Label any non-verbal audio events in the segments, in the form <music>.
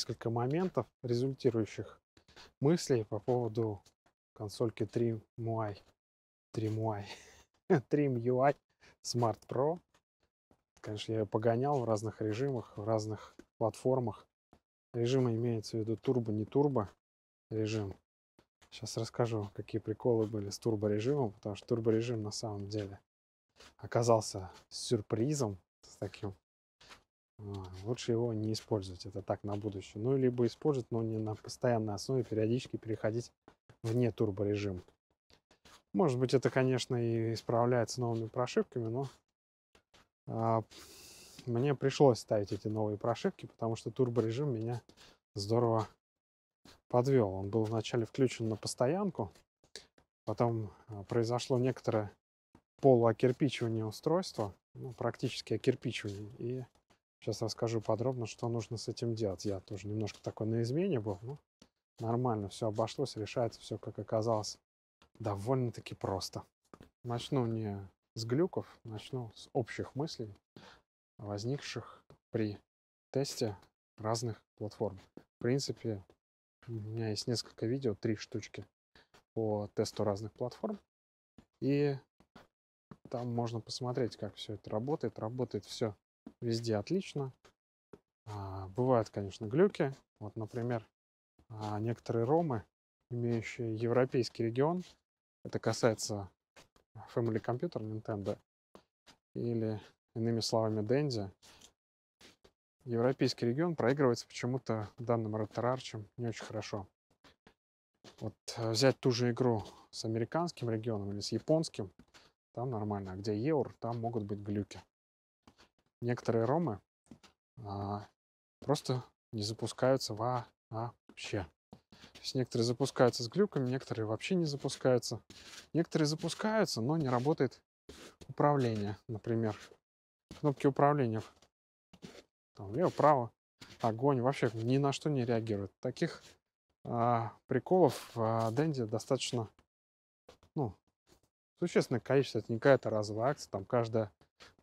несколько моментов, результирующих мыслей по поводу консольки 3 Muay. <laughs> Trimui Smart Pro. Конечно, я ее погонял в разных режимах, в разных платформах. Режимы имеется в виду турбо, не турбо режим. Сейчас расскажу, какие приколы были с турбо режимом, потому что турбо режим на самом деле оказался сюрпризом с таким а, лучше его не использовать, это так, на будущее. Ну, либо использовать, но не на постоянной основе, периодически переходить вне турборежим. Может быть, это, конечно, и исправляется новыми прошивками, но а, мне пришлось ставить эти новые прошивки, потому что турборежим меня здорово подвел. Он был вначале включен на постоянку, потом а, произошло некоторое полуокирпичивание устройства, ну, практически окирпичивание, и Сейчас расскажу подробно, что нужно с этим делать. Я тоже немножко такой на измене был, но нормально все обошлось, решается все, как оказалось, довольно-таки просто. Начну не с глюков, начну с общих мыслей, возникших при тесте разных платформ. В принципе, у меня есть несколько видео, три штучки по тесту разных платформ. И там можно посмотреть, как все это работает. Работает все Везде отлично. А, бывают, конечно, глюки. Вот, например, а, некоторые ромы, имеющие европейский регион, это касается Family Computer Nintendo или, иными словами, Dendy, европейский регион проигрывается почему-то данным Ротерарчем не очень хорошо. Вот э, взять ту же игру с американским регионом или с японским, там нормально, а где Евро, там могут быть глюки некоторые ромы а, просто не запускаются вообще. То есть некоторые запускаются с глюками, некоторые вообще не запускаются. Некоторые запускаются, но не работает управление, например. Кнопки управления там, лево, право, огонь вообще ни на что не реагирует. Таких а, приколов в а, Денде достаточно, ну, существенное количество. Это не какая-то разовая акция, там каждая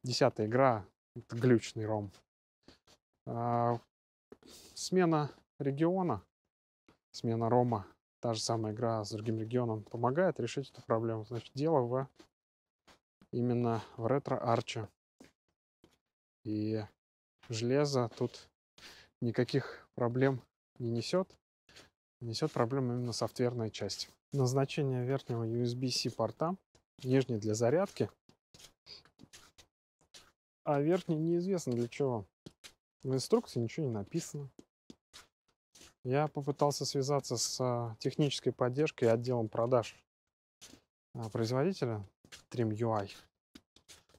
десятая игра глючный ром. А, смена региона, смена рома, та же самая игра с другим регионом помогает решить эту проблему. Значит, дело в именно в ретро-арче. И железо тут никаких проблем не несет. Несет проблему именно софтверная часть. Назначение верхнего USB-C порта, нижний для зарядки, а верхний неизвестно для чего. В инструкции ничего не написано. Я попытался связаться с а, технической поддержкой и отделом продаж а, производителя Trim UI.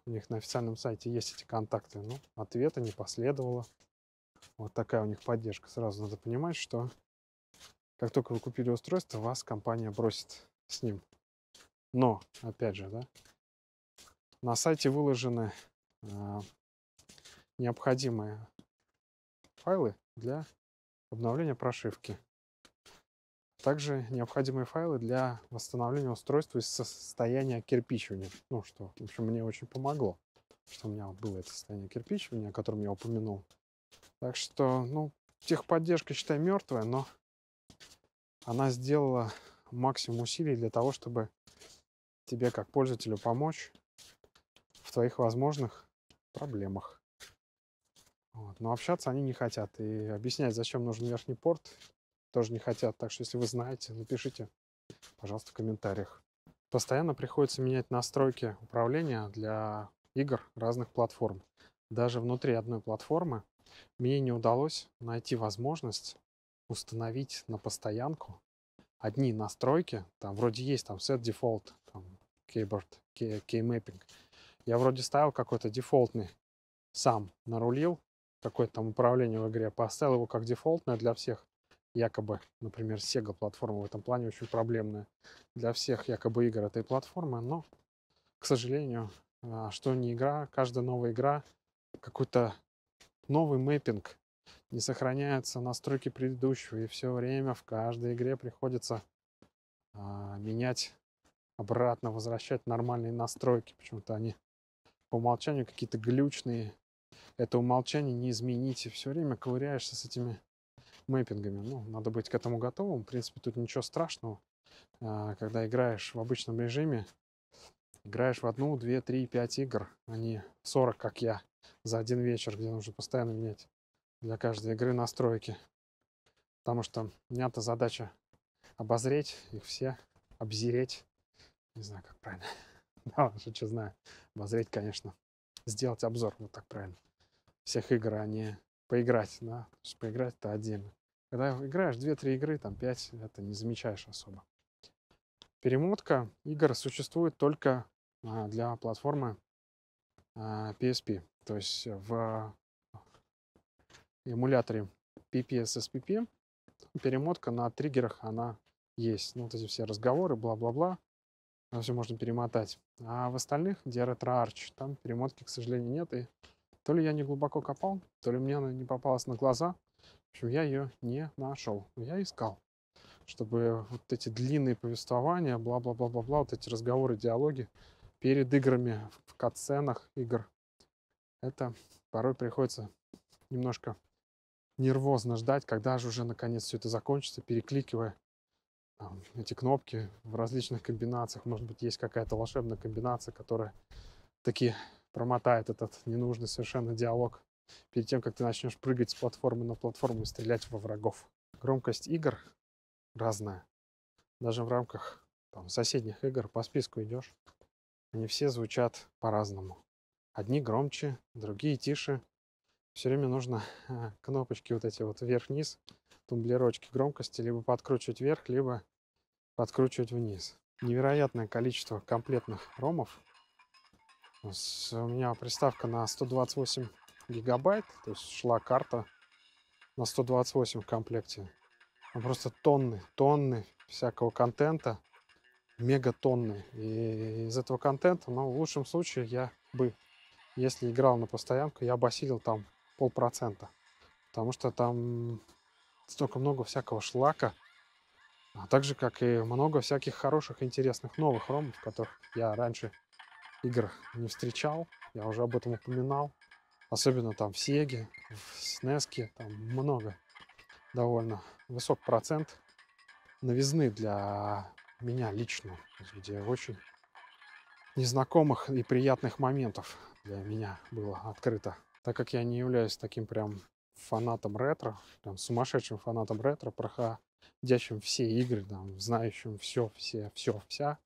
У них на официальном сайте есть эти контакты, но ответа не последовало. Вот такая у них поддержка. Сразу надо понимать, что как только вы купили устройство, вас компания бросит с ним. Но, опять же, да, на сайте выложены а, необходимые файлы для обновления прошивки. Также необходимые файлы для восстановления устройства из состояния кирпичивания. Ну, что, в общем, мне очень помогло, что у меня было это состояние кирпичивания, о котором я упомянул. Так что, ну, техподдержка, считай, мертвая, но она сделала максимум усилий для того, чтобы тебе, как пользователю, помочь в твоих возможных проблемах. Вот. Но общаться они не хотят. И объяснять, зачем нужен верхний порт, тоже не хотят. Так что, если вы знаете, напишите, пожалуйста, в комментариях. Постоянно приходится менять настройки управления для игр разных платформ. Даже внутри одной платформы мне не удалось найти возможность установить на постоянку одни настройки. Там вроде есть там set default, там keyboard, key, key mapping – я вроде ставил какой-то дефолтный, сам нарулил какое-то там управление в игре, поставил его как дефолтное для всех якобы, например, Sega платформа в этом плане очень проблемная для всех якобы игр этой платформы, но, к сожалению, а, что не игра, каждая новая игра, какой-то новый мэппинг, не сохраняется настройки предыдущего, и все время в каждой игре приходится а, менять обратно, возвращать нормальные настройки. Почему-то они по умолчанию какие-то глючные. Это умолчание не измените все время ковыряешься с этими мэппингами. Ну, надо быть к этому готовым. В принципе, тут ничего страшного. А, когда играешь в обычном режиме, играешь в одну, две, три, пять игр, а не 40, как я, за один вечер, где нужно постоянно менять для каждой игры настройки. Потому что у меня-то задача обозреть их все, обзереть. Не знаю, как правильно. <laughs> Да, шучу, знаю. Обозреть, конечно. Сделать обзор, вот так правильно. Всех игр, а не поиграть, да. поиграть это отдельно. Когда играешь 2-3 игры, там 5, это не замечаешь особо. Перемотка игр существует только а, для платформы PSP. А, То есть в эмуляторе PPSSPP перемотка на триггерах, она есть. Ну, вот эти все разговоры, бла-бла-бла все можно перемотать. А в остальных, где ретро-арч, там перемотки, к сожалению, нет. И то ли я не глубоко копал, то ли мне она не попалась на глаза. В общем, я ее не нашел. я искал, чтобы вот эти длинные повествования, бла-бла-бла-бла-бла, вот эти разговоры, диалоги перед играми, в катсценах игр, это порой приходится немножко нервозно ждать, когда же уже наконец все это закончится, перекликивая там, эти кнопки в различных комбинациях. Может быть, есть какая-то волшебная комбинация, которая таки промотает этот ненужный совершенно диалог перед тем, как ты начнешь прыгать с платформы на платформу и стрелять во врагов. Громкость игр разная. Даже в рамках там, соседних игр по списку идешь. Они все звучат по-разному. Одни громче, другие тише, все время нужно а, кнопочки вот эти вот вверх-вниз, тумблерочки громкости, либо подкручивать вверх, либо подкручивать вниз. Невероятное количество комплектных ромов. У меня приставка на 128 гигабайт, то есть шла карта на 128 в комплекте. Там просто тонны, тонны всякого контента, мегатонны. И из этого контента, ну, в лучшем случае я бы, если играл на постоянку, я басилил там полпроцента. Потому что там столько много всякого шлака, а также как и много всяких хороших, интересных новых ромов, которых я раньше играх не встречал. Я уже об этом упоминал. Особенно там в Сеге, в Снеске, там много довольно высок процент новизны для меня лично, где очень незнакомых и приятных моментов для меня было открыто так как я не являюсь таким прям фанатом ретро, прям сумасшедшим фанатом ретро, проходящим все игры, там, знающим все, все, все, вся,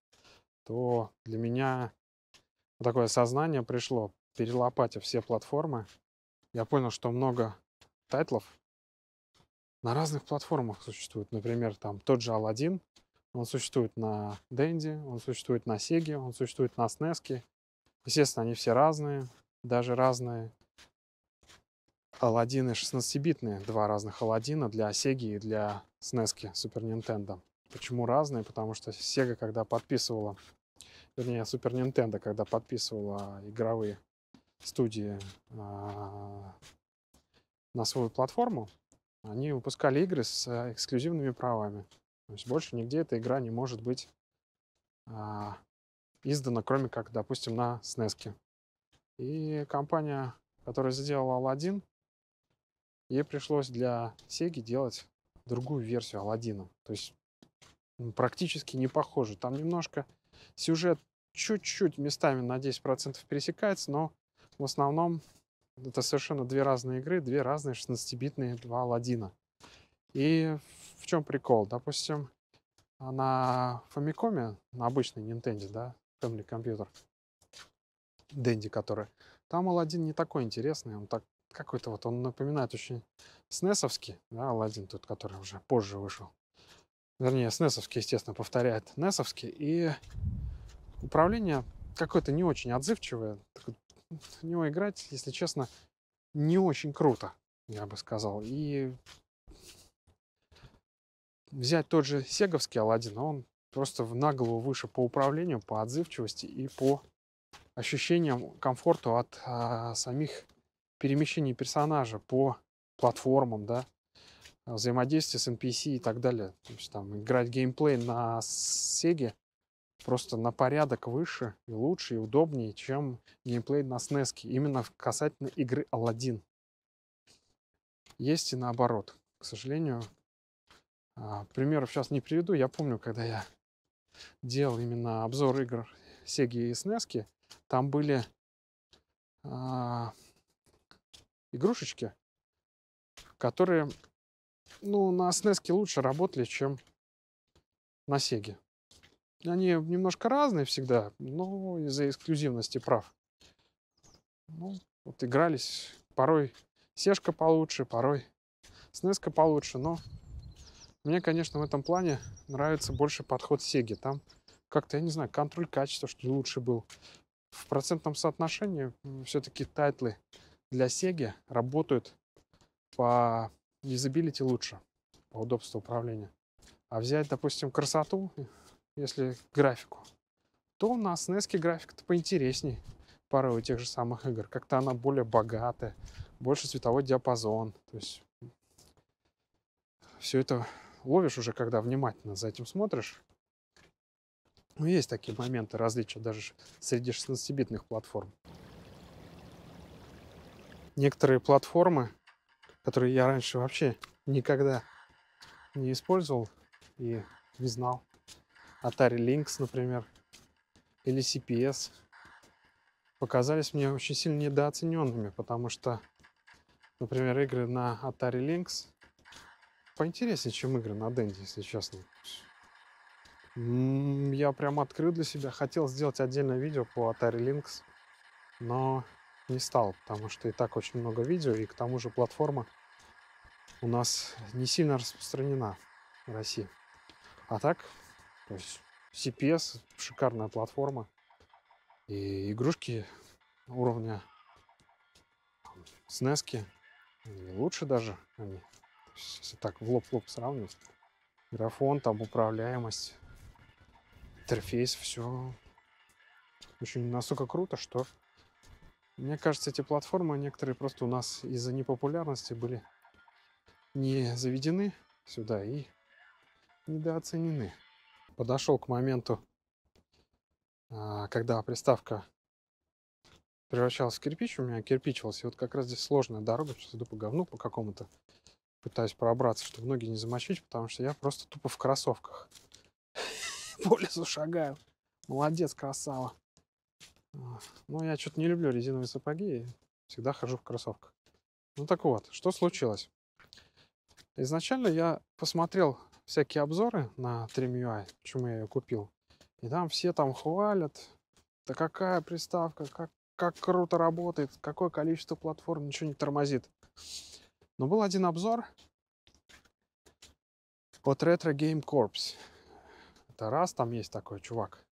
то для меня такое сознание пришло, перелопатив все платформы, я понял, что много тайтлов на разных платформах существует. Например, там тот же Алладин, он существует на Денди, он существует на Sega, он существует на Снеске. Естественно, они все разные, даже разные Аладдины 16-битные, два разных Аладдина для Sega и для SNES Super Nintendo. Почему разные? Потому что Sega, когда подписывала, вернее, Super Nintendo, когда подписывала игровые студии э, на свою платформу, они выпускали игры с э, эксклюзивными правами. То есть больше нигде эта игра не может быть э, издана, кроме как, допустим, на SNES. И компания, которая сделала Aladdin, Ей пришлось для Сеги делать другую версию Алладина. То есть практически не похоже. Там немножко сюжет чуть-чуть местами на 10% пересекается, но в основном это совершенно две разные игры, две разные 16-битные, два Алладина. И в чем прикол? Допустим, а на Фамикоме, на обычной Nintendo, да, Family Computer, Дэнди который, там Алладин не такой интересный, он так какой-то вот, он напоминает очень снесовский, да, Алладин тут, который уже позже вышел. Вернее, снесовский, естественно, повторяет несовский. И управление какое-то не очень отзывчивое. В него играть, если честно, не очень круто, я бы сказал. И взять тот же сеговский Алладин, он просто в наглую выше по управлению, по отзывчивости и по ощущениям комфорту от а, самих перемещение персонажа по платформам, да, э, взаимодействие с NPC и так далее. То есть там играть геймплей на Sega просто на порядок выше и лучше и удобнее, чем геймплей на SNES, именно касательно игры Aladdin. Есть и наоборот. К сожалению, а, примеров сейчас не приведу. Я помню, когда я делал именно обзор игр Sega и SNES, там были а, игрушечки, которые ну, на SNES e лучше работали, чем на Sega. Они немножко разные всегда, но из-за эксклюзивности прав. Ну, вот игрались порой Сешка получше, порой SNES e получше, но мне, конечно, в этом плане нравится больше подход сеги. Там как-то, я не знаю, контроль качества, что лучше был. В процентном соотношении все-таки тайтлы для Sega работают по юзабилити лучше, по удобству управления. А взять, допустим, красоту, если графику, то у на SNES графика-то поинтересней пары у тех же самых игр. Как-то она более богатая, больше цветовой диапазон. То есть все это ловишь уже, когда внимательно за этим смотришь. Ну, есть такие моменты различия даже среди 16-битных платформ некоторые платформы, которые я раньше вообще никогда не использовал и не знал. Atari Lynx, например, или CPS показались мне очень сильно недооцененными, потому что, например, игры на Atari Lynx поинтереснее, чем игры на Dendy, если честно. Я прям открыл для себя, хотел сделать отдельное видео по Atari Lynx, но не стал, потому что и так очень много видео, и к тому же платформа у нас не сильно распространена в России. А так, то есть CPS, шикарная платформа, и игрушки уровня SNES, e лучше даже они, если так в лоб-лоб сравнивать. Графон, там управляемость, интерфейс, все очень настолько круто, что мне кажется, эти платформы, некоторые просто у нас из-за непопулярности были не заведены сюда и недооценены. Подошел к моменту, а, когда приставка превращалась в кирпич, у меня кирпичилась. И вот как раз здесь сложная дорога, сейчас иду по говну по какому-то, пытаюсь пробраться, чтобы ноги не замочить, потому что я просто тупо в кроссовках <laughs> по лесу шагаю. Молодец, красава. Ну, я что-то не люблю резиновые сапоги, всегда хожу в кроссовках. Ну так вот, что случилось? Изначально я посмотрел всякие обзоры на TrimUI, почему я ее купил. И там все там хвалят, да какая приставка, как, как круто работает, какое количество платформ, ничего не тормозит. Но был один обзор от Retro Game Corps. Это раз, там есть такой чувак.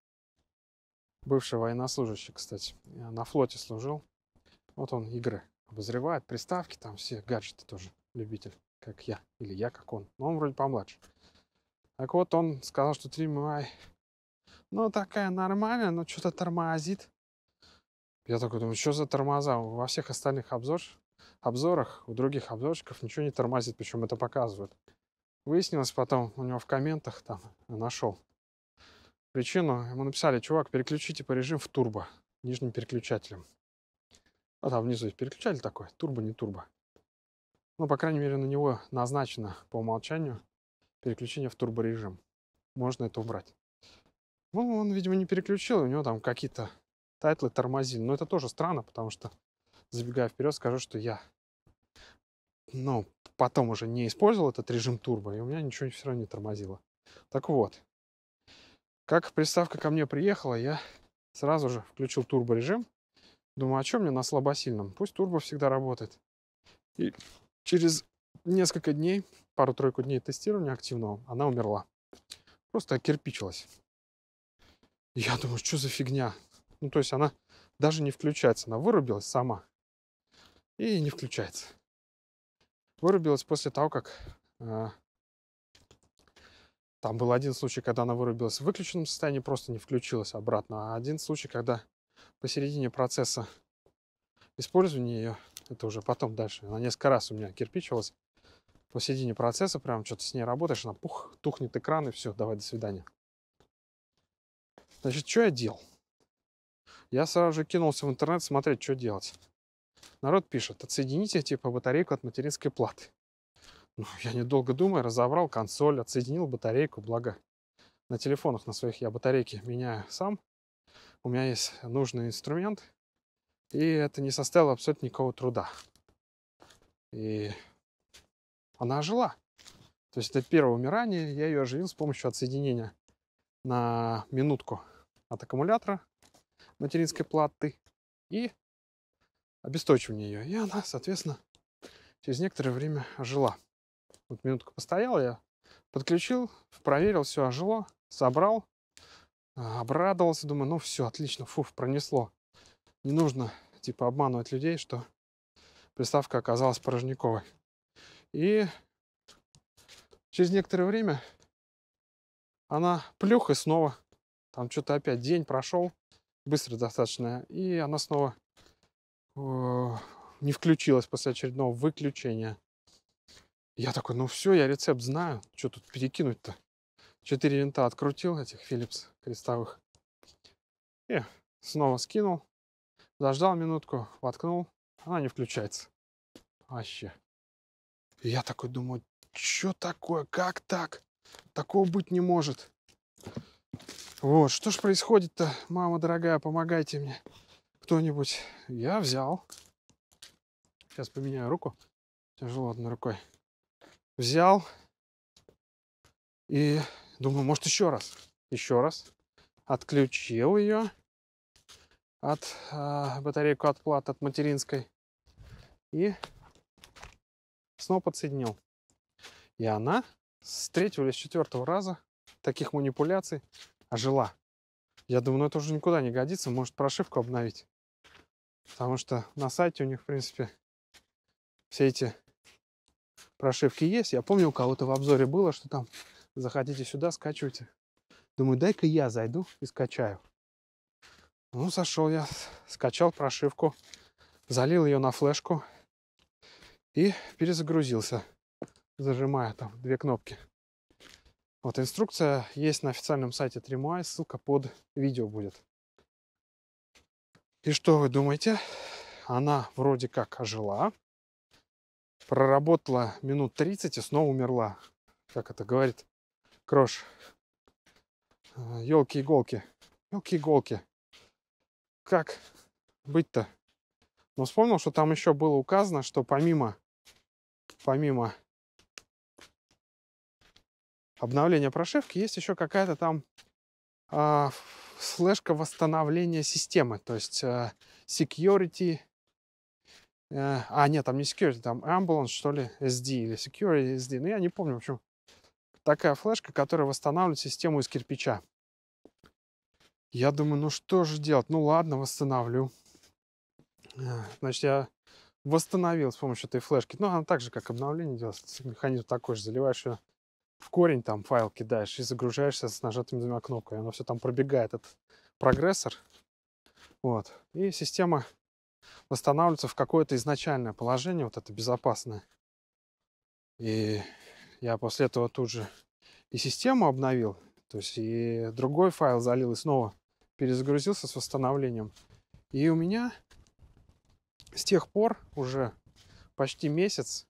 Бывший военнослужащий, кстати, э, на флоте служил. Вот он игры обозревает, приставки там все, гаджеты тоже любитель, как я, или я, как он. Но он вроде помладше. Так вот, он сказал, что 3 май, ну, такая нормальная, но что-то тормозит. Я такой думаю, что за тормоза? Во всех остальных обзор, обзорах, у других обзорщиков ничего не тормозит, причем это показывают. Выяснилось потом, у него в комментах там э, нашел причину. Ему написали, чувак, переключите типа режим в турбо нижним переключателем. А там внизу есть переключатель такой, турбо, не турбо. Ну, по крайней мере, на него назначено по умолчанию переключение в турбо режим. Можно это убрать. Ну, он, видимо, не переключил, у него там какие-то тайтлы тормозили. Но это тоже странно, потому что, забегая вперед, скажу, что я, ну, потом уже не использовал этот режим турбо, и у меня ничего все равно не тормозило. Так вот, как приставка ко мне приехала, я сразу же включил турбо режим. Думаю, а чем мне на слабосильном? Пусть турбо всегда работает. И через несколько дней, пару-тройку дней тестирования активного, она умерла. Просто окирпичилась. Я думаю, что за фигня? Ну, то есть она даже не включается. Она вырубилась сама и не включается. Вырубилась после того, как а, там был один случай, когда она вырубилась в выключенном состоянии, просто не включилась обратно. А один случай, когда посередине процесса использования ее, это уже потом дальше, она несколько раз у меня кирпичилась, посередине процесса прям что-то с ней работаешь, она пух, тухнет экран и все, давай, до свидания. Значит, что я делал? Я сразу же кинулся в интернет смотреть, что делать. Народ пишет, отсоедините типа батарейку от материнской платы. Ну, <laughs> я недолго думая, разобрал консоль, отсоединил батарейку, благо на телефонах на своих я батарейки меняю сам. У меня есть нужный инструмент, и это не составило абсолютно никакого труда. И она ожила. То есть это первое умирание, я ее оживил с помощью отсоединения на минутку от аккумулятора материнской платы и обесточивания ее. И она, соответственно, через некоторое время ожила. Вот минутку постоял я, подключил, проверил, все ожило, собрал, а, обрадовался, думаю, ну все, отлично, фуф, пронесло. Не нужно, типа, обманывать людей, что приставка оказалась порожниковой. И через некоторое время она плюх и снова, там что-то опять день прошел, быстро достаточно, и она снова э, не включилась после очередного выключения. Я такой, ну все, я рецепт знаю. Что тут перекинуть-то? Четыре винта открутил этих Philips крестовых. И снова скинул. дождал минутку, воткнул. Она не включается. Вообще. И я такой думаю, что такое? Как так? Такого быть не может. Вот, что ж происходит-то? Мама дорогая, помогайте мне. Кто-нибудь. Я взял. Сейчас поменяю руку. Тяжело одной рукой взял и думаю, может, еще раз, еще раз. Отключил ее от э, батарейку от плат от материнской и снова подсоединил. И она с третьего или с четвертого раза таких манипуляций ожила. Я думаю, ну это уже никуда не годится, может прошивку обновить. Потому что на сайте у них, в принципе, все эти прошивки есть. Я помню, у кого-то в обзоре было, что там заходите сюда, скачивайте. Думаю, дай-ка я зайду и скачаю. Ну, сошел я, скачал прошивку, залил ее на флешку и перезагрузился, зажимая там две кнопки. Вот инструкция есть на официальном сайте 3 ссылка под видео будет. И что вы думаете? Она вроде как ожила, проработала минут 30 и снова умерла. Как это говорит Крош. Елки-иголки. Елки-иголки. Как быть-то? Но вспомнил, что там еще было указано, что помимо, помимо обновления прошивки есть еще какая-то там а, слэшка восстановления системы, то есть а, security Э, а, нет, там не security, там ambulance, что ли, SD или security SD. Ну, я не помню, в общем, такая флешка, которая восстанавливает систему из кирпича. Я думаю, ну что же делать? Ну ладно, восстановлю. Э, значит, я восстановил с помощью этой флешки. Ну, она так же, как обновление делается. Механизм такой же. Заливаешь ее в корень, там файл кидаешь и загружаешься с нажатым двумя кнопками. Оно все там пробегает, этот прогрессор. Вот. И система восстанавливаться в какое-то изначальное положение, вот это безопасное. И я после этого тут же и систему обновил, то есть и другой файл залил и снова перезагрузился с восстановлением. И у меня с тех пор уже почти месяц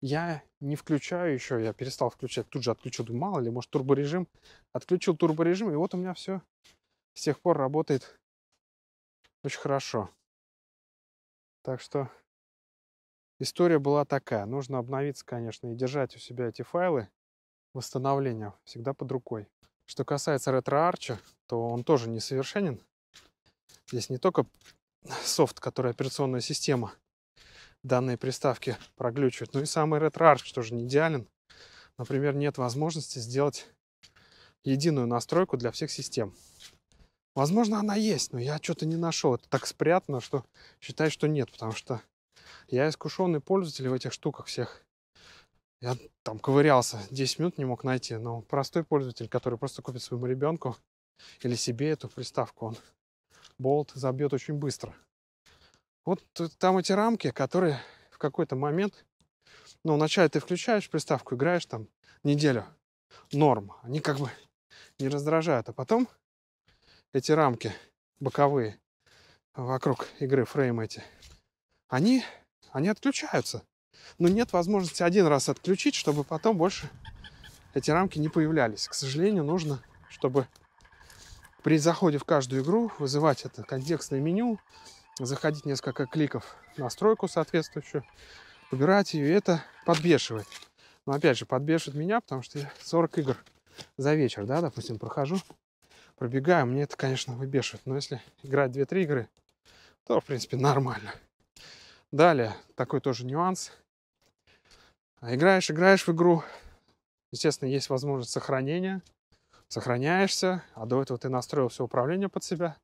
я не включаю еще, я перестал включать, тут же отключил думаю, мало ли, может, турборежим. Отключил турборежим, и вот у меня все с тех пор работает очень хорошо. Так что история была такая. Нужно обновиться, конечно, и держать у себя эти файлы восстановления всегда под рукой. Что касается ретро-арча, то он тоже несовершенен. Здесь не только софт, который операционная система, данные приставки проглючивает, но и самый ретро-арч тоже не идеален. Например, нет возможности сделать единую настройку для всех систем. Возможно, она есть, но я что-то не нашел. Это так спрятано, что считаю, что нет, потому что я искушенный пользователь в этих штуках всех. Я там ковырялся, 10 минут не мог найти, но простой пользователь, который просто купит своему ребенку или себе эту приставку, он болт забьет очень быстро. Вот там эти рамки, которые в какой-то момент, ну, вначале ты включаешь приставку, играешь там неделю, норм, они как бы не раздражают, а потом эти рамки боковые вокруг игры фрейм эти, они, они отключаются. Но нет возможности один раз отключить, чтобы потом больше эти рамки не появлялись. К сожалению, нужно, чтобы при заходе в каждую игру вызывать это контекстное меню, заходить несколько кликов в настройку соответствующую, убирать ее, и это подбешивает. Но опять же, подбешивает меня, потому что я 40 игр за вечер, да, допустим, прохожу пробегаю. Мне это, конечно, выбешивает. Но если играть 2-3 игры, то, в принципе, нормально. Далее, такой тоже нюанс. Играешь, играешь в игру. Естественно, есть возможность сохранения. Сохраняешься, а до этого ты настроил все управление под себя.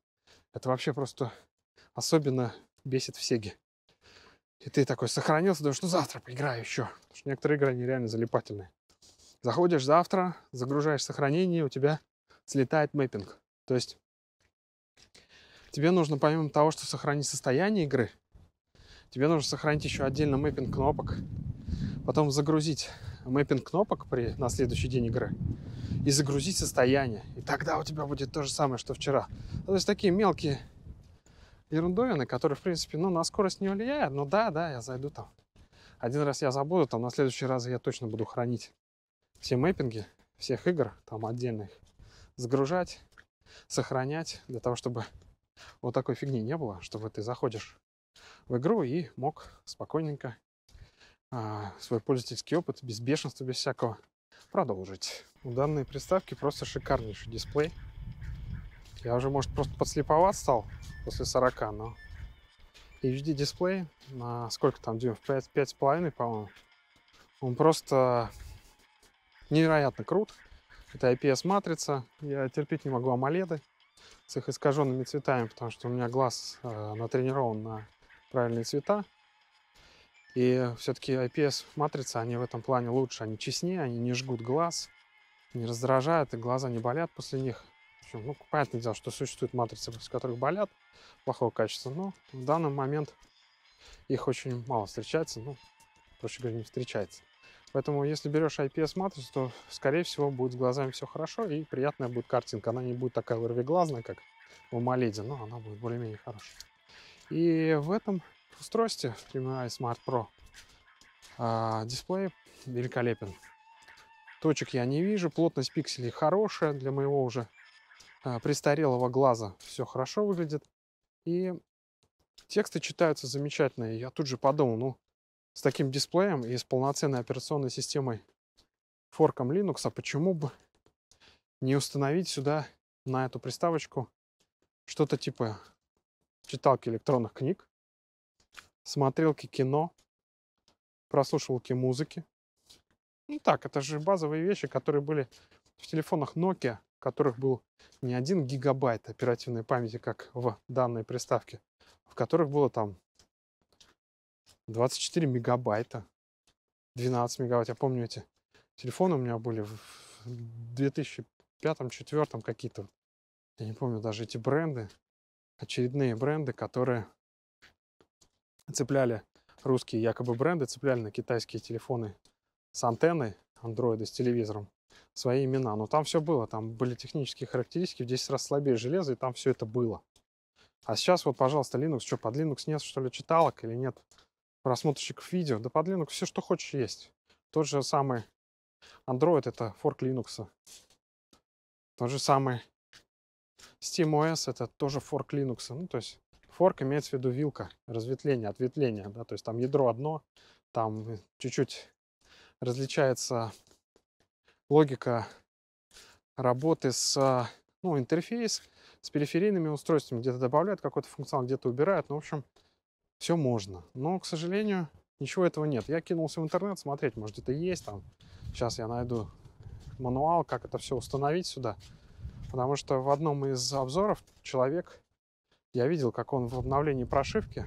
Это вообще просто особенно бесит в Сеге. И ты такой сохранился, думаешь, ну завтра поиграю еще. Потому что некоторые игры, они реально залипательные. Заходишь завтра, загружаешь сохранение, у тебя слетает мэппинг. То есть тебе нужно, помимо того, что сохранить состояние игры, тебе нужно сохранить еще отдельно мэппинг кнопок, потом загрузить мэппинг кнопок при, на следующий день игры и загрузить состояние. И тогда у тебя будет то же самое, что вчера. То есть такие мелкие ерундовины, которые, в принципе, ну, на скорость не влияют. Ну да, да, я зайду там. Один раз я забуду, там на следующий раз я точно буду хранить все мэппинги всех игр, там отдельных загружать, сохранять, для того, чтобы вот такой фигни не было, чтобы ты заходишь в игру и мог спокойненько а, свой пользовательский опыт без бешенства, без всякого продолжить. У данной приставки просто шикарнейший дисплей. Я уже, может, просто подслеповат стал после 40, но HD-дисплей на сколько там дюймов? 5,5, по-моему. Он просто невероятно крут. Это IPS-матрица. Я терпеть не могу амоледы с их искаженными цветами, потому что у меня глаз э, натренирован на правильные цвета. И все-таки ips матрица, они в этом плане лучше. Они честнее, они не жгут глаз, не раздражают, и глаза не болят после них. Общем, ну, понятное дело, что существуют матрицы, после которых болят, плохого качества, но в данный момент их очень мало встречается, ну, проще говоря, не встречается. Поэтому, если берешь IPS-матрицу, то, скорее всего, будет с глазами все хорошо и приятная будет картинка. Она не будет такая вырвиглазная, как у AMOLED, но она будет более-менее хорошая. И в этом устройстве в PMI Smart Pro а, дисплей великолепен. Точек я не вижу, плотность пикселей хорошая для моего уже а, престарелого глаза. Все хорошо выглядит. И тексты читаются замечательно. Я тут же подумал, ну, с таким дисплеем и с полноценной операционной системой форком Linux, а почему бы не установить сюда на эту приставочку что-то типа читалки электронных книг, смотрелки кино, прослушивалки музыки. Ну так, это же базовые вещи, которые были в телефонах Nokia, в которых был не один гигабайт оперативной памяти, как в данной приставке, в которых было там 24 мегабайта. 12 мегабайт. Я помню эти телефоны у меня были в 2005-2004 какие-то. Я не помню даже эти бренды. Очередные бренды, которые цепляли русские якобы бренды, цепляли на китайские телефоны с антенной, андроида, с телевизором свои имена. Но там все было, там были технические характеристики в 10 раз слабее железа, и там все это было. А сейчас вот, пожалуйста, Linux, что, под Linux нет, что ли, читалок или нет просмотрщиков видео. Да под Linux все, что хочешь, есть. Тот же самый Android — это форк Linux. Тот же самый SteamOS — это тоже форк Linux. Ну, то есть форк имеется в виду вилка, разветвление, ответвление. Да? То есть там ядро одно, там чуть-чуть различается логика работы с ну, интерфейс, с периферийными устройствами. Где-то добавляют какой-то функционал, где-то убирают. Ну, в общем, все можно. Но, к сожалению, ничего этого нет. Я кинулся в интернет смотреть, может это есть там. Сейчас я найду мануал, как это все установить сюда. Потому что в одном из обзоров человек, я видел, как он в обновлении прошивки,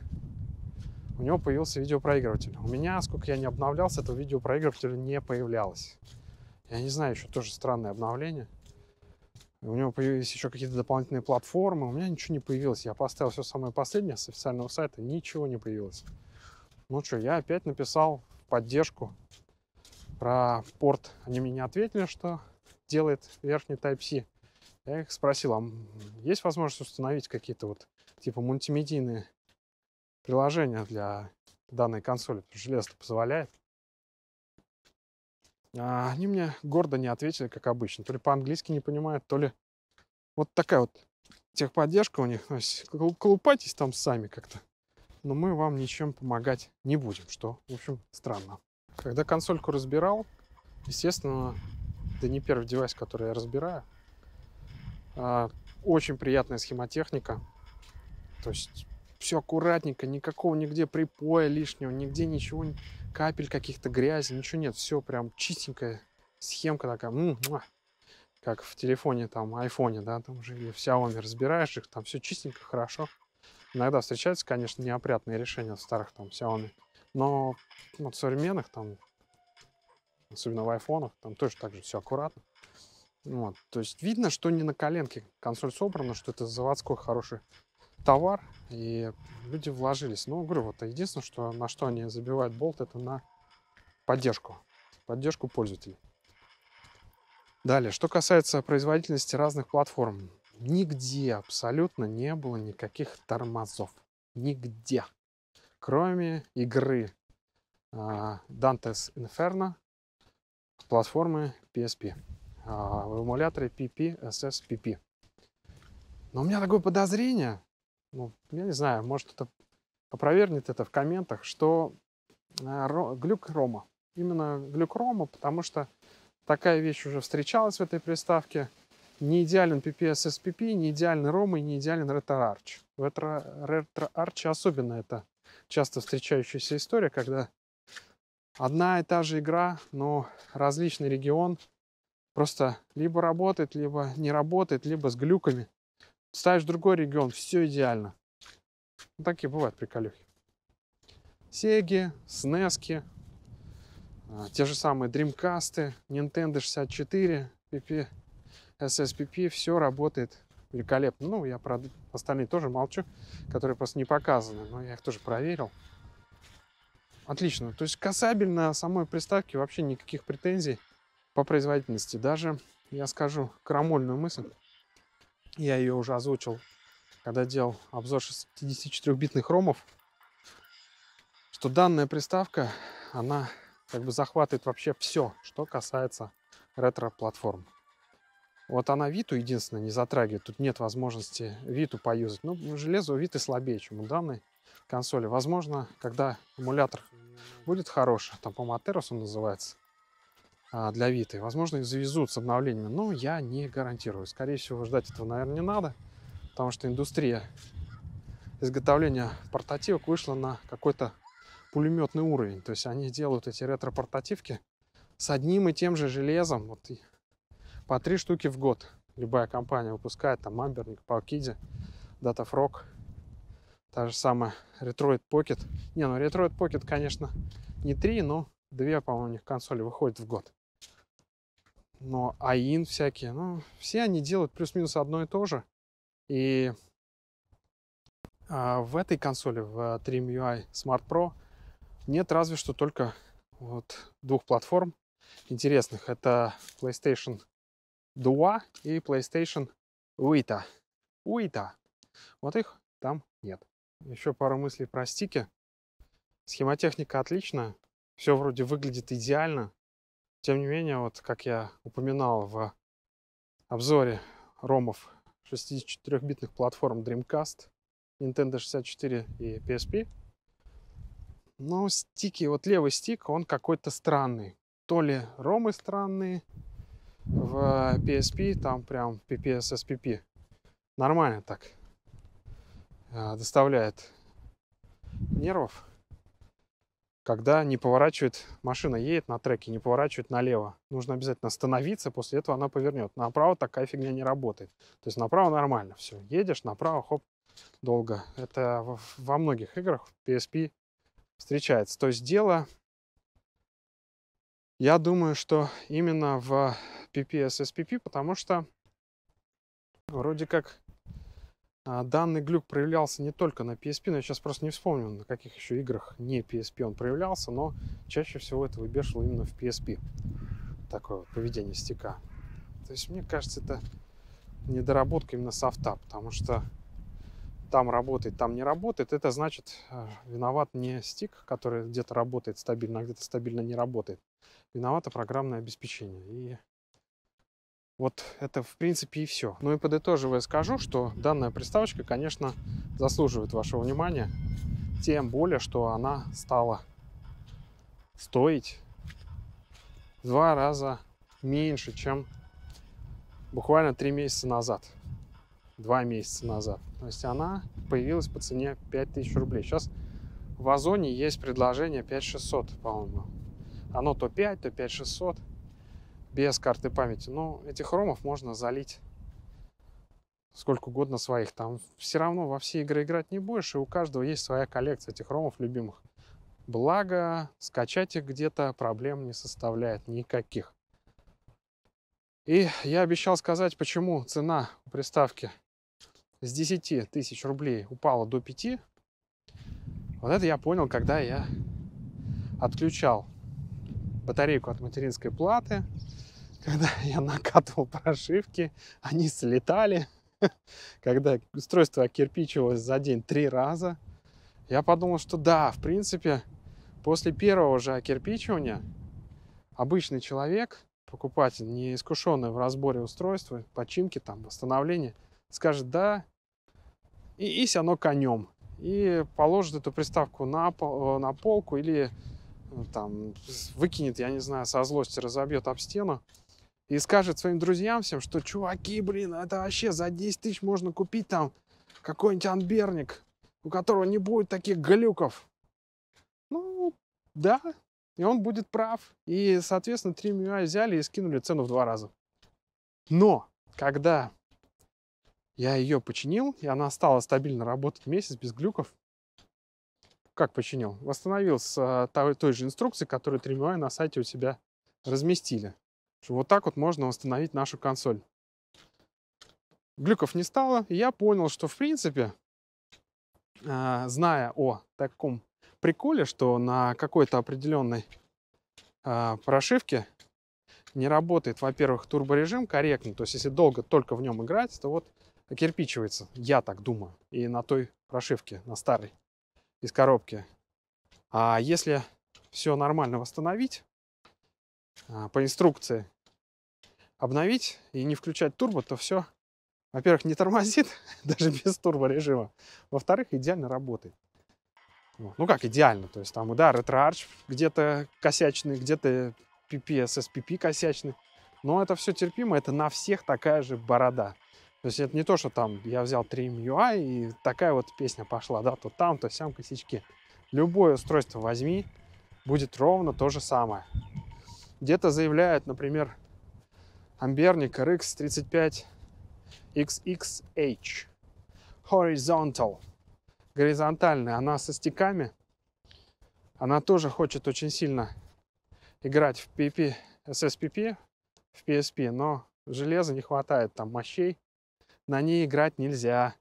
у него появился видеопроигрыватель. У меня, сколько я не обновлялся, этого видеопроигрывателя не появлялось. Я не знаю, еще тоже странное обновление у него появились еще какие-то дополнительные платформы, у меня ничего не появилось. Я поставил все самое последнее с официального сайта, ничего не появилось. Ну что, я опять написал поддержку про порт. Они мне не ответили, что делает верхний Type-C. Я их спросил, а есть возможность установить какие-то вот типа мультимедийные приложения для данной консоли? Железо позволяет. А, они мне гордо не ответили, как обычно. То ли по-английски не понимают, то ли вот такая вот техподдержка у них. Колупайтесь там сами как-то. Но мы вам ничем помогать не будем, что, в общем, странно. Когда консольку разбирал, естественно, это не первый девайс, который я разбираю. А, очень приятная схемотехника. То есть все аккуратненько, никакого нигде припоя лишнего, нигде ничего, капель каких-то грязи, ничего нет, все прям чистенькая схемка такая, муа, как в телефоне, там, айфоне, да, там же или в Xiaomi разбираешь их, там все чистенько, хорошо. Иногда встречаются, конечно, неопрятные решения в старых там Xiaomi, но ну, от современных там, особенно в айфонах, там тоже так же все аккуратно. Вот, то есть видно, что не на коленке консоль собрана, что это заводской хороший товар, и люди вложились. Ну, говорю, вот единственное, что, на что они забивают болт, это на поддержку, поддержку пользователей. Далее, что касается производительности разных платформ. Нигде абсолютно не было никаких тормозов. Нигде. Кроме игры uh, Dante's Inferno с платформы PSP. Uh, а, в эмуляторе PPSSPP. Но у меня такое подозрение, ну, я не знаю, может это опровергнет это в комментах, что а, ро, глюк рома. Именно глюк рома, потому что такая вещь уже встречалась в этой приставке. Не идеален PPS SPP, не идеален рома и не идеален RetroArch. В RetroArch особенно это часто встречающаяся история, когда одна и та же игра, но различный регион просто либо работает, либо не работает, либо с глюками. Ставишь другой регион, все идеально. Ну, такие бывают приколюхи. Сеги, снески, а, те же самые Dreamcast, Nintendo 64, PP, SSPP, все работает великолепно. Ну, я про остальные тоже молчу, которые просто не показаны, но я их тоже проверил. Отлично. То есть касабельно самой приставки вообще никаких претензий по производительности. Даже, я скажу, крамольную мысль я ее уже озвучил, когда делал обзор 64-битных ромов, что данная приставка, она как бы захватывает вообще все, что касается ретро-платформ. Вот она Виту единственное не затрагивает, тут нет возможности Виту поюзать. Ну, железо у Виты слабее, чем у данной консоли. Возможно, когда эмулятор будет хороший, там, по-моему, Атерос он называется, а, для Виты. Возможно, их завезут с обновлениями, но я не гарантирую. Скорее всего, ждать этого, наверное, не надо, потому что индустрия изготовления портативок вышла на какой-то пулеметный уровень. То есть они делают эти ретро-портативки с одним и тем же железом. Вот по три штуки в год любая компания выпускает. Там Амберник, Паукиди, Датафрок. Та же самая Retroid Pocket. Не, ну Retroid Pocket, конечно, не три, но две, по-моему, у них консоли выходят в год но АИН всякие, ну, все они делают плюс-минус одно и то же. И а в этой консоли, в Trim UI Smart Pro, нет разве что только вот двух платформ интересных. Это PlayStation 2 и PlayStation Vita. Vita. Вот их там нет. Еще пару мыслей про стики. Схемотехника отличная. Все вроде выглядит идеально. Тем не менее, вот как я упоминал в обзоре ромов 64-битных платформ Dreamcast, Nintendo 64 и PSP, но ну, стики, вот левый стик, он какой-то странный. То ли ромы странные в PSP, там прям PPS, SPP. Нормально так э, доставляет нервов когда не поворачивает, машина едет на треке, не поворачивает налево. Нужно обязательно остановиться, после этого она повернет. Направо такая фигня не работает. То есть направо нормально, все, едешь, направо, хоп, долго. Это во многих играх PSP встречается. То есть дело, я думаю, что именно в PPSSPP, потому что вроде как а, данный глюк проявлялся не только на PSP, но я сейчас просто не вспомню, на каких еще играх не PSP он проявлялся, но чаще всего это выбешивало именно в PSP. Такое вот поведение стека. То есть, мне кажется, это недоработка именно софта, потому что там работает, там не работает, это значит, э, виноват не стик, который где-то работает стабильно, а где-то стабильно не работает. Виновато программное обеспечение. И вот это, в принципе, и все. Ну и подытоживая скажу, что данная приставочка, конечно, заслуживает вашего внимания. Тем более, что она стала стоить два раза меньше, чем буквально три месяца назад. Два месяца назад. То есть она появилась по цене 5000 рублей. Сейчас в Озоне есть предложение 5600, по-моему. Оно то 5, то 5600 без карты памяти. Но этих ромов можно залить сколько угодно своих. Там все равно во все игры играть не больше, и у каждого есть своя коллекция этих ромов любимых. Благо, скачать их где-то проблем не составляет никаких. И я обещал сказать, почему цена приставки с 10 тысяч рублей упала до 5. Вот это я понял, когда я отключал батарейку от материнской платы, когда <laughs> я накатывал прошивки, они слетали. <laughs> Когда устройство окирпичивалось за день три раза, я подумал, что да, в принципе, после первого же окирпичивания обычный человек, покупатель, не искушенный в разборе устройства, починки, там, восстановления, скажет «да» и ись оно конем. И положит эту приставку на, э, на полку или э, там выкинет, я не знаю, со злости разобьет об стену и скажет своим друзьям всем, что чуваки, блин, это вообще за 10 тысяч можно купить там какой-нибудь анберник, у которого не будет таких глюков. Ну, да, и он будет прав. И, соответственно, 3 MIUI взяли и скинули цену в два раза. Но, когда я ее починил, и она стала стабильно работать месяц без глюков, как починил? Восстановил с а, той, той же инструкции, которую 3 MIUI на сайте у себя разместили. Вот так вот можно установить нашу консоль. Глюков не стало, и я понял, что в принципе, а, зная о таком приколе, что на какой-то определенной а, прошивке не работает, во-первых, турборежим корректно, то есть если долго только в нем играть, то вот кирпичивается, я так думаю, и на той прошивке, на старой, из коробки. А если все нормально восстановить, а, по инструкции обновить и не включать турбо, то все, во-первых, не тормозит <laughs> даже без турбо режима, во-вторых, идеально работает. Ну как идеально, то есть там, да, ретроарч где-то косячный, где-то PPS, SPP косячный, но это все терпимо, это на всех такая же борода. То есть это не то, что там я взял 3 MUI а, и такая вот песня пошла, да, то там, то сям косячки. Любое устройство возьми, будет ровно то же самое. Где-то заявляют, например, амперник RX35 XXH Horizontal. Горизонтальная. Она со стеками. Она тоже хочет очень сильно играть в PP, SSPP, в PSP, но железа не хватает, там мощей. На ней играть нельзя.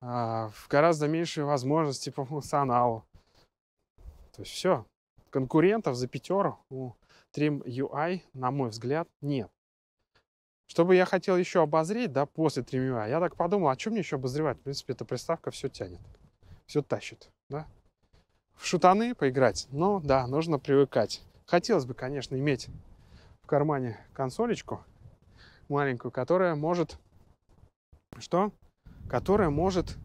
А, в гораздо меньшие возможности по функционалу. То есть все. Конкурентов за пятеру у Stream UI, на мой взгляд, нет. Что бы я хотел еще обозреть, да, после Stream UI, я так подумал, а что мне еще обозревать? В принципе, эта приставка все тянет, все тащит, да. В шутаны поиграть, но да, нужно привыкать. Хотелось бы, конечно, иметь в кармане консолечку маленькую, которая может... Что? Которая может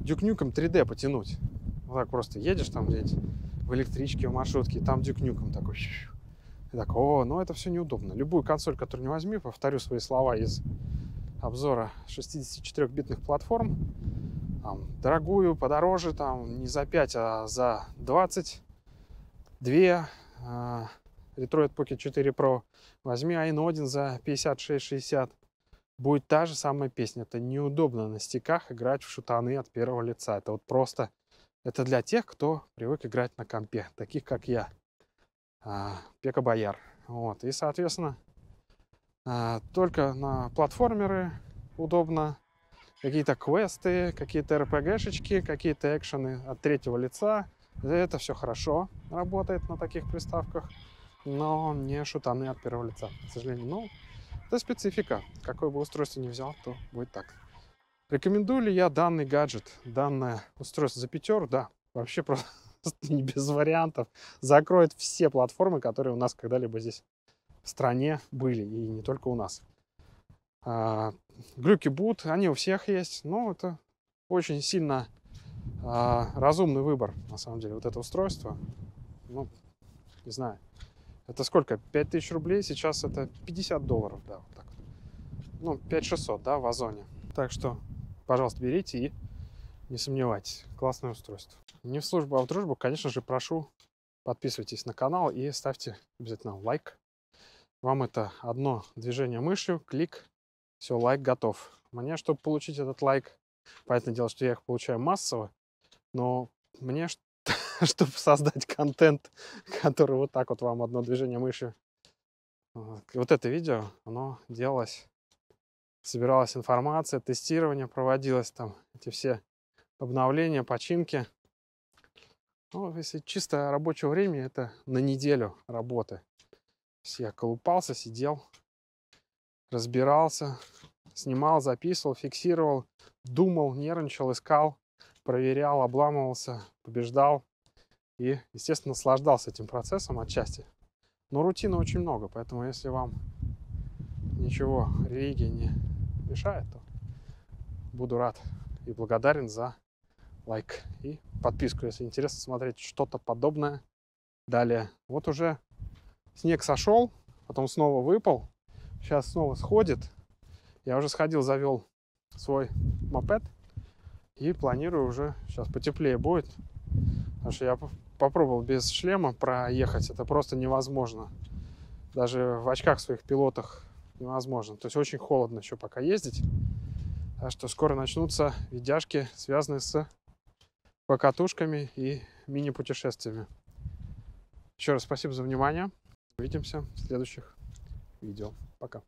дюкнюком 3D потянуть. Вот так просто едешь там где-нибудь в электричке, в маршрутке, там дюкнюком такой и так, о, ну это все неудобно. Любую консоль, которую не возьми, повторю свои слова из обзора 64-битных платформ, там, дорогую, подороже, там, не за 5, а за 20, 2, э, Retroid Pocket 4 Pro, возьми Айнодин за 56-60, будет та же самая песня. Это неудобно на стеках играть в шутаны от первого лица. Это вот просто... Это для тех, кто привык играть на компе, таких как я. А, Пека Бояр. Вот. И, соответственно, а, только на платформеры удобно. Какие-то квесты, какие-то РПГшечки, какие-то экшены от третьего лица. Это все хорошо работает на таких приставках, но не шутаны от первого лица, к сожалению. Ну, это специфика. Какое бы устройство ни взял, то будет так. Рекомендую ли я данный гаджет, данное устройство за пятеру? Да, вообще просто <laughs> не без вариантов, закроет все платформы, которые у нас когда-либо здесь в стране были, и не только у нас. А, глюки будут, они у всех есть, но это очень сильно а, разумный выбор, на самом деле, вот это устройство. Ну, не знаю, это сколько? 5000 рублей, сейчас это 50 долларов, да, вот так ну, 5600, да, в Озоне. Так что, пожалуйста, берите и не сомневайтесь. Классное устройство не в службу, а в дружбу, конечно же, прошу, подписывайтесь на канал и ставьте обязательно лайк. Вам это одно движение мышью, клик, все, лайк готов. Мне, чтобы получить этот лайк, понятное дело, что я их получаю массово, но мне, <laughs> чтобы создать контент, который вот так вот вам одно движение мыши, а, вот это видео, оно делалось, собиралась информация, тестирование проводилось, там эти все обновления, починки – ну, если чисто рабочего времени, это на неделю работы. то есть Я колупался, сидел, разбирался, снимал, записывал, фиксировал, думал, нервничал, искал, проверял, обламывался, побеждал и, естественно, наслаждался этим процессом отчасти. Но рутины очень много, поэтому если вам ничего религия не мешает, то буду рад и благодарен за лайк и подписку, если интересно смотреть что-то подобное. Далее. Вот уже снег сошел, потом снова выпал. Сейчас снова сходит. Я уже сходил, завел свой мопед. И планирую уже, сейчас потеплее будет. Потому что я попробовал без шлема проехать. Это просто невозможно. Даже в очках своих пилотах невозможно. То есть очень холодно еще пока ездить. Так что скоро начнутся видяшки, связанные с покатушками и мини-путешествиями. Еще раз спасибо за внимание. Увидимся в следующих видео. Пока.